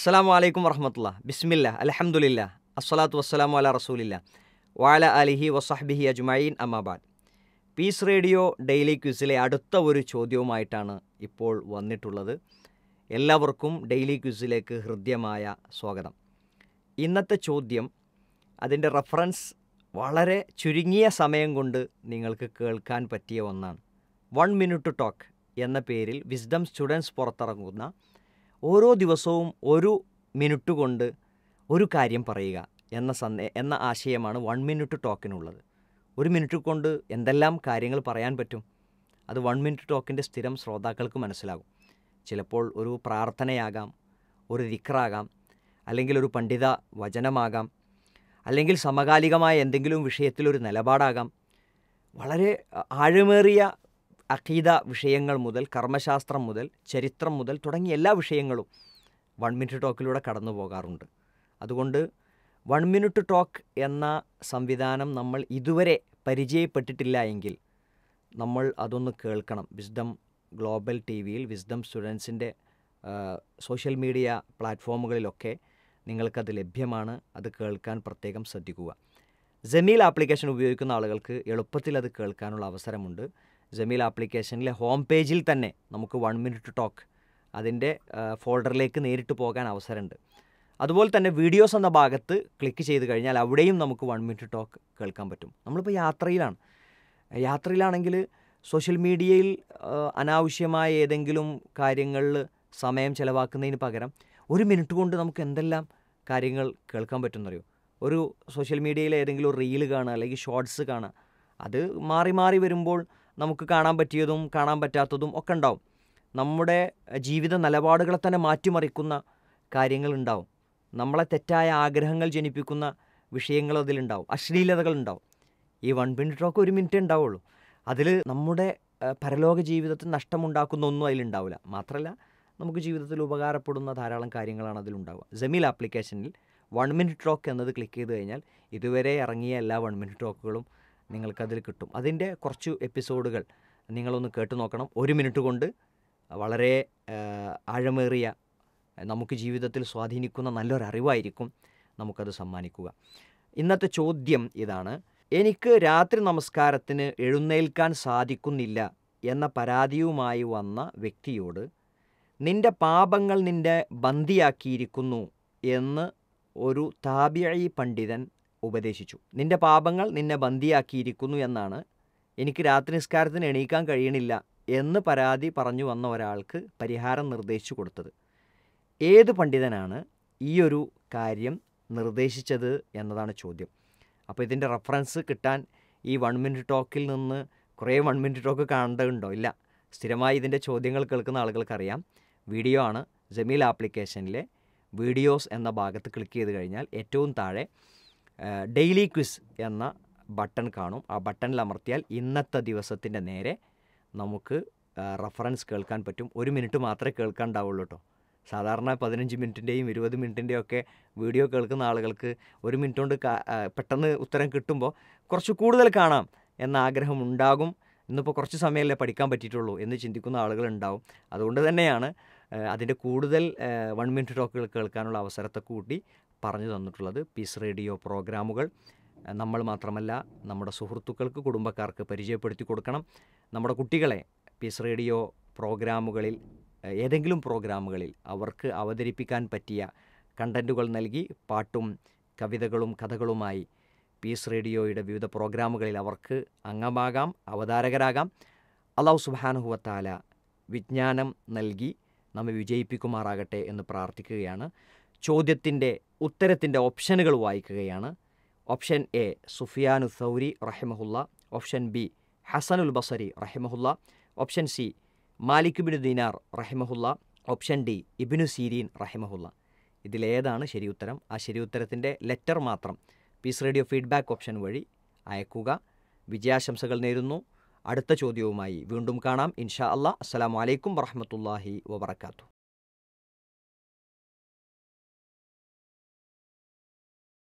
അസ്സലാമു അലൈക്കും വർഹമത്തുള്ള ബിസ്മില്ല അലഹമുല്ല അസ്സലാത്തു വസ്സലാമു അല റസൂലില്ല വാല അലിഹി വസഹ്ബിഹി അജ്മൈൻ അമ്മാബാദ് പീസ് റേഡിയോ ഡെയിലി ക്വിസിലെ അടുത്ത ഒരു ചോദ്യവുമായിട്ടാണ് ഇപ്പോൾ വന്നിട്ടുള്ളത് എല്ലാവർക്കും ഡെയിലി ക്വിസിലേക്ക് ഹൃദ്യമായ സ്വാഗതം ഇന്നത്തെ ചോദ്യം അതിൻ്റെ റഫറൻസ് വളരെ ചുരുങ്ങിയ സമയം കൊണ്ട് നിങ്ങൾക്ക് കേൾക്കാൻ പറ്റിയ ഒന്നാണ് വൺ മിനിറ്റ് ടോക്ക് എന്ന പേരിൽ വിസ്ഡം സ്റ്റുഡൻസ് പുറത്തിറങ്ങുന്ന ഓരോ ദിവസവും ഒരു മിനിറ്റ് കൊണ്ട് ഒരു കാര്യം പറയുക എന്ന സന്ദേ എന്ന ആശയമാണ് വൺ മിനിറ്റ് ടോക്കിനുള്ളത് ഒരു മിനിറ്റ് കൊണ്ട് എന്തെല്ലാം കാര്യങ്ങൾ പറയാൻ പറ്റും അത് വൺ മിനിറ്റ് ടോക്കിൻ്റെ സ്ഥിരം ശ്രോതാക്കൾക്ക് മനസ്സിലാകും ചിലപ്പോൾ ഒരു പ്രാർത്ഥനയാകാം ഒരു ദിക്റാകാം അല്ലെങ്കിൽ ഒരു പണ്ഡിത വചനമാകാം അല്ലെങ്കിൽ സമകാലികമായ എന്തെങ്കിലും വിഷയത്തിൽ ഒരു നിലപാടാകാം വളരെ ആഴമേറിയ അഖീദ വിഷയങ്ങൾ മുതൽ കർമ്മശാസ്ത്രം മുതൽ ചരിത്രം മുതൽ തുടങ്ങിയ എല്ലാ വിഷയങ്ങളും വൺ മിനിറ്റ് ടോക്കിലൂടെ കടന്നു പോകാറുണ്ട് അതുകൊണ്ട് വൺ മിനിറ്റ് ടോക്ക് എന്ന സംവിധാനം നമ്മൾ ഇതുവരെ പരിചയപ്പെട്ടിട്ടില്ല എങ്കിൽ നമ്മൾ അതൊന്ന് കേൾക്കണം വിസ്ഡം ഗ്ലോബൽ ടി വിയിൽ വിസ്ഡം സ്റ്റുഡൻസിൻ്റെ സോഷ്യൽ മീഡിയ പ്ലാറ്റ്ഫോമുകളിലൊക്കെ നിങ്ങൾക്കത് ലഭ്യമാണ് അത് കേൾക്കാൻ പ്രത്യേകം ശ്രദ്ധിക്കുക ജമീൽ ആപ്ലിക്കേഷൻ ഉപയോഗിക്കുന്ന ആളുകൾക്ക് എളുപ്പത്തിൽ അത് കേൾക്കാനുള്ള അവസരമുണ്ട് ജമീൽ ആപ്ലിക്കേഷനിലെ ഹോം പേജിൽ തന്നെ നമുക്ക് വൺ മിനിറ്റ് ടോക്ക് അതിൻ്റെ ഫോൾഡറിലേക്ക് നേരിട്ട് പോകാൻ അവസരമുണ്ട് അതുപോലെ തന്നെ വീഡിയോസ് എന്ന ഭാഗത്ത് ക്ലിക്ക് ചെയ്ത് കഴിഞ്ഞാൽ അവിടെയും നമുക്ക് വൺ മിനിറ്റ് ടോക്ക് കേൾക്കാൻ പറ്റും നമ്മളിപ്പോൾ യാത്രയിലാണ് യാത്രയിലാണെങ്കിൽ സോഷ്യൽ മീഡിയയിൽ അനാവശ്യമായ ഏതെങ്കിലും കാര്യങ്ങളിൽ സമയം ചിലവാക്കുന്നതിന് പകരം ഒരു മിനിറ്റ് കൊണ്ട് നമുക്ക് എന്തെല്ലാം കാര്യങ്ങൾ കേൾക്കാൻ പറ്റുമെന്നറിയോ ഒരു സോഷ്യൽ മീഡിയയിൽ ഏതെങ്കിലും റീൽ കാണുക അല്ലെങ്കിൽ ഷോർട്സ് കാണുക അത് മാറി മാറി വരുമ്പോൾ നമുക്ക് കാണാൻ പറ്റിയതും കാണാൻ പറ്റാത്തതും ഒക്കെ ഉണ്ടാവും നമ്മുടെ ജീവിത നിലപാടുകളെ തന്നെ മാറ്റിമറിക്കുന്ന കാര്യങ്ങളുണ്ടാവും നമ്മളെ തെറ്റായ ആഗ്രഹങ്ങൾ ജനിപ്പിക്കുന്ന വിഷയങ്ങൾ അതിലുണ്ടാവും അശ്ലീലതകൾ ഉണ്ടാവും ഈ വൺ മിനിറ്റ് ടോക്ക് ഒരു മിനിറ്റ് ഉണ്ടാവുള്ളൂ അതിൽ നമ്മുടെ പരലോക ജീവിതത്തിൽ നഷ്ടമുണ്ടാക്കുന്ന ഒന്നും അതിലുണ്ടാവില്ല മാത്രമല്ല നമുക്ക് ജീവിതത്തിൽ ഉപകാരപ്പെടുന്ന ധാരാളം കാര്യങ്ങളാണ് അതിലുണ്ടാവുക ജമീൽ ആപ്ലിക്കേഷനിൽ വൺ മിനിറ്റ് ടോക്ക് എന്നത് ക്ലിക്ക് ചെയ്ത് കഴിഞ്ഞാൽ ഇതുവരെ ഇറങ്ങിയ എല്ലാ വൺ മിനിറ്റ് ടോക്കുകളും നിങ്ങൾക്കതിൽ കിട്ടും അതിൻ്റെ കുറച്ച് എപ്പിസോഡുകൾ നിങ്ങളൊന്ന് കേട്ടു നോക്കണം ഒരു മിനിറ്റ് കൊണ്ട് വളരെ ആഴമേറിയ നമുക്ക് ജീവിതത്തിൽ സ്വാധീനിക്കുന്ന നല്ലൊരറിവായിരിക്കും നമുക്കത് സമ്മാനിക്കുക ഇന്നത്തെ ചോദ്യം ഇതാണ് എനിക്ക് രാത്രി നമസ്കാരത്തിന് എഴുന്നേൽക്കാൻ സാധിക്കുന്നില്ല എന്ന പരാതിയുമായി വന്ന വ്യക്തിയോട് നിന്റെ പാപങ്ങൾ നിന്റെ ബന്ദിയാക്കിയിരിക്കുന്നു എന്ന് ഒരു താബിയായി പണ്ഡിതൻ ഉപദേശിച്ചു നിന്റെ പാപങ്ങൾ നിന്നെ ബന്ദിയാക്കിയിരിക്കുന്നു എന്നാണ് എനിക്ക് രാത്രി നിസ്കാരത്തിന് എണീക്കാൻ കഴിയണില്ല എന്ന് പരാതി പറഞ്ഞു വന്ന ഒരാൾക്ക് പരിഹാരം നിർദ്ദേശിച്ചു കൊടുത്തത് ഏത് പണ്ഡിതനാണ് ഈ ഒരു കാര്യം നിർദ്ദേശിച്ചത് എന്നതാണ് ചോദ്യം അപ്പോൾ ഇതിൻ്റെ റെഫറൻസ് കിട്ടാൻ ഈ വൺ മിനിറ്റ് ടോക്കിൽ നിന്ന് കുറേ വൺ മിനിറ്റ് ടോക്ക് കാണേണ്ടതുണ്ടോ ഇല്ല സ്ഥിരമായി ഇതിൻ്റെ ചോദ്യങ്ങൾ കേൾക്കുന്ന ആളുകൾക്കറിയാം വീഡിയോ ആണ് ജമീൽ ആപ്ലിക്കേഷനിലെ വീഡിയോസ് എന്ന ഭാഗത്ത് ക്ലിക്ക് ചെയ്ത് കഴിഞ്ഞാൽ ഏറ്റവും താഴെ ഡെയിലി ക്വിസ് എന്ന ബട്ടൺ കാണും ആ ബട്ടണിൽ അമർത്തിയാൽ ഇന്നത്തെ ദിവസത്തിൻ്റെ നേരെ നമുക്ക് റഫറൻസ് കേൾക്കാൻ പറ്റും ഒരു മിനിറ്റ് മാത്രമേ കേൾക്കാൻ ഉണ്ടാവുള്ളൂ കേട്ടോ സാധാരണ പതിനഞ്ച് മിനിറ്റിൻ്റെയും ഇരുപത് മിനിറ്റിൻ്റെയും ഒക്കെ വീഡിയോ കേൾക്കുന്ന ആളുകൾക്ക് ഒരു മിനിറ്റ് കൊണ്ട് പെട്ടെന്ന് ഉത്തരം കിട്ടുമ്പോൾ കുറച്ച് കൂടുതൽ കാണാം എന്ന ആഗ്രഹം ഉണ്ടാകും ഇന്നിപ്പോൾ കുറച്ച് സമയമല്ലേ പഠിക്കാൻ പറ്റിയിട്ടുള്ളൂ എന്ന് ചിന്തിക്കുന്ന ആളുകളുണ്ടാവും അതുകൊണ്ട് തന്നെയാണ് അതിൻ്റെ കൂടുതൽ വൺ മിനിറ്റ് ടോക്കുകൾ കേൾക്കാനുള്ള അവസരത്തെ കൂട്ടി പറഞ്ഞു തന്നിട്ടുള്ളത് പീസ് റേഡിയോ പ്രോഗ്രാമുകൾ നമ്മൾ മാത്രമല്ല നമ്മുടെ സുഹൃത്തുക്കൾക്ക് കുടുംബക്കാർക്ക് പരിചയപ്പെടുത്തി കൊടുക്കണം നമ്മുടെ കുട്ടികളെ പീസ് റേഡിയോ പ്രോഗ്രാമുകളിൽ ഏതെങ്കിലും പ്രോഗ്രാമുകളിൽ അവർക്ക് അവതരിപ്പിക്കാൻ പറ്റിയ കണ്ടൻറ്റുകൾ നൽകി പാട്ടും കവിതകളും കഥകളുമായി പീസ് റേഡിയോയുടെ വിവിധ പ്രോഗ്രാമുകളിൽ അവർക്ക് അംഗമാകാം അവതാരകരാകാം അള്ളാഹു സുബാനുഹുവത്താല വിജ്ഞാനം നൽകി നമ്മെ വിജയിപ്പിക്കുമാറാകട്ടെ എന്ന് പ്രാർത്ഥിക്കുകയാണ് ചോദ്യത്തിൻ്റെ ഉത്തരത്തിൻ്റെ ഓപ്ഷനുകൾ വായിക്കുകയാണ് ഓപ്ഷൻ എ സുഫിയാനു സൗരി റഹിമഹുല്ല ഓപ്ഷൻ ബി ഹസനുൽ ബസരി റഹിമഹുല്ല ഓപ്ഷൻ സി മാലിക്കുബിനു ദിനാർ റഹിമഹുല്ല ഓപ്ഷൻ ഡി ഇബിനു സീരീൻ റഹിമഹുല്ല ഇതിലേതാണ് ശരി ഉത്തരം ആ ശരി ഉത്തരത്തിൻ്റെ ലെറ്റർ മാത്രം പീസ് റേഡിയോ ഫീഡ്ബാക്ക് ഓപ്ഷൻ വഴി അയക്കുക വിജയാശംസകൾ നേരുന്നു അടുത്ത ചോദ്യവുമായി വീണ്ടും കാണാം ഇൻഷാ അല്ലാ അസ്സാം വലൈക്കും വറഹമത്തല്ലാഹി വാത്തു